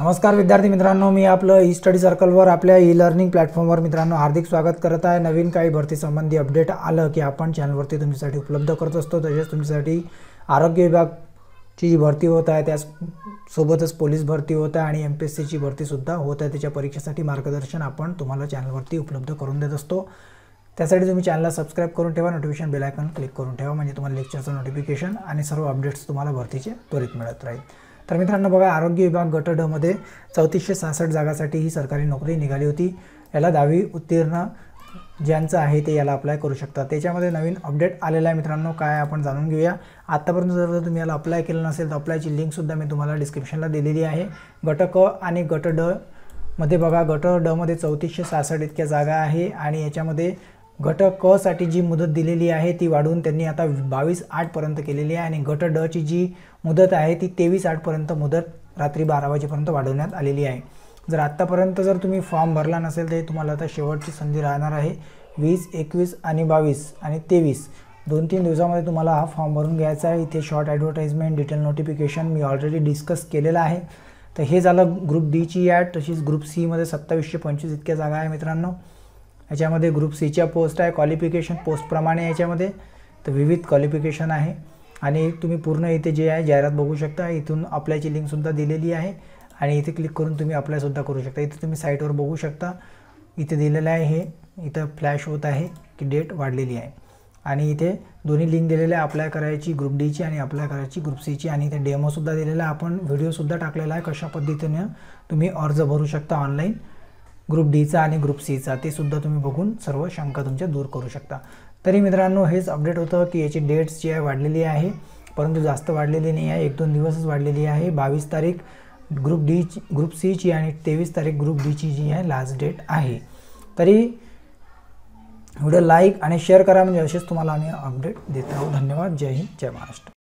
नमस्कार विद्यार्थी मित्रांनो मी आपलं ई स्टडी सर्कलवर आपल्या ई लर्निंग प्लॅटफॉर्मवर मित्रांनो हार्दिक स्वागत करत आहे नवीन काही भरती संबंधी अपडेट आलं की आपण चॅनलवरती तुमच्यासाठी उपलब्ध करत असतो तसेच तुमच्यासाठी आरोग्य विभागची जी भरती होत आहे त्यासोबतच पोलीस भरती होत आहे आणि एम पी एस सीची भरतीसुद्धा होत आहे त्याच्या परीक्षेसाठी मार्गदर्शन आपण तुम्हाला चॅनलवरती उपलब्ध करून देत असतो त्यासाठी तुम्ही चॅनलला सबस्क्राईब करून ठेवा नोटिफिकेशन बेलायकन क्लिक करून ठेवा म्हणजे तुम्हाला लेक्चरचं नोटिफिकेशन आणि सर्व अपडेट्स तुम्हाला भरतीचे त्वरित मिळत राहील तर मित्रांनो बघा आरोग्य विभाग गट डमध्ये चौतीसशे सहासष्ट जागासाठी ही सरकारी नोकरी निघाली होती याला दहावी उत्तीर्ण ज्यांचं आहे ते याला अप्लाय करू शकता त्याच्यामध्ये नवीन अपडेट आलेला आहे मित्रांनो काय आपण जाणून घेऊया आत्तापर्यंत जर तुम्ही याला अप्लाय केलं नसेल तर अप्लायची लिंकसुद्धा मी तुम्हाला डिस्क्रिप्शनला दिलेली आहे गट क आणि गट ड मध्ये बघा गट डमध्ये चौतीसशे सहासष्ट इतक्या जागा आहे आणि याच्यामध्ये गट क साठी जी मुदत दिलेली आहे ती वाढवून त्यांनी आता बावीस आठपर्यंत केलेली आहे आणि गट ड ची जी मुदत आहे ती तेवीस आठपर्यंत मुदत रात्री बारा वाजेपर्यंत वाढवण्यात आलेली आहे जर आत्तापर्यंत जर तुम्ही फॉर्म भरला नसेल तर तुम्हाला आता शेवटची संधी राहणार आहे वीस एकवीस आणि बावीस आणि तेवीस दोन तीन दिवसामध्ये तुम्हाला हा फॉर्म भरून घ्यायचा आहे इथे शॉर्ट ॲडव्हर्टाईजमेंट डिटेल नोटिफिकेशन मी ऑलरेडी डिस्कस केलेलं आहे तर हे झालं ग्रुप डीची ॲड तशीच ग्रुप सीमध्ये सत्तावीसशे पंचवीस इतक्या जागा आहे मित्रांनो याच्यामध्ये ग्रुप सीच्या पोस्ट आहे क्वालिफिकेशन पोस्टप्रमाणे याच्यामध्ये तर विविध क्वालिफिकेशन आहे आणि तुम्ही पूर्ण इथे जे आहे जाहिरात बघू शकता इथून अप्लायची लिंकसुद्धा दिलेली आहे आणि इथे क्लिक करून तुम्ही अप्लायसुद्धा करू शकता इथे तुम्ही साईटवर बघू शकता इथे दिलेलं आहे हे इथं फ्लॅश होत आहे की डेट वाढलेली आहे आणि इथे दोन्ही लिंक दिलेले आहे अप्लाय करायची ग्रुप डीची आणि अप्लाय करायची ग्रुप सीची आणि इथे डेमोसुद्धा दिलेला आहे आपण व्हिडिओसुद्धा टाकलेला आहे कशा पद्धतीने तुम्ही अर्ज भरू शकता ऑनलाईन ग्रुप डीचा आणि ग्रुप सीचा ते सुद्धा तुम्ही बघून सर्व शंका तुमच्या दूर करू शकता तरी मित्रांनो हेच अपडेट होतं की याची डेट्स जी आहे वाढलेली आहे परंतु जास्त वाढलेली नाही आहे एक दोन दिवसच वाढलेली आहे बावीस तारीख ग्रुप डीची ग्रुप सीची आणि तेवीस तारीख ग्रुप डीची जी आहे लास्ट डेट आहे तरी व्हिडिओ लाईक आणि शेअर करा म्हणजे असेच तुम्हाला आम्ही अपडेट देत राहू धन्यवाद जय हिंद जय महाराष्ट्र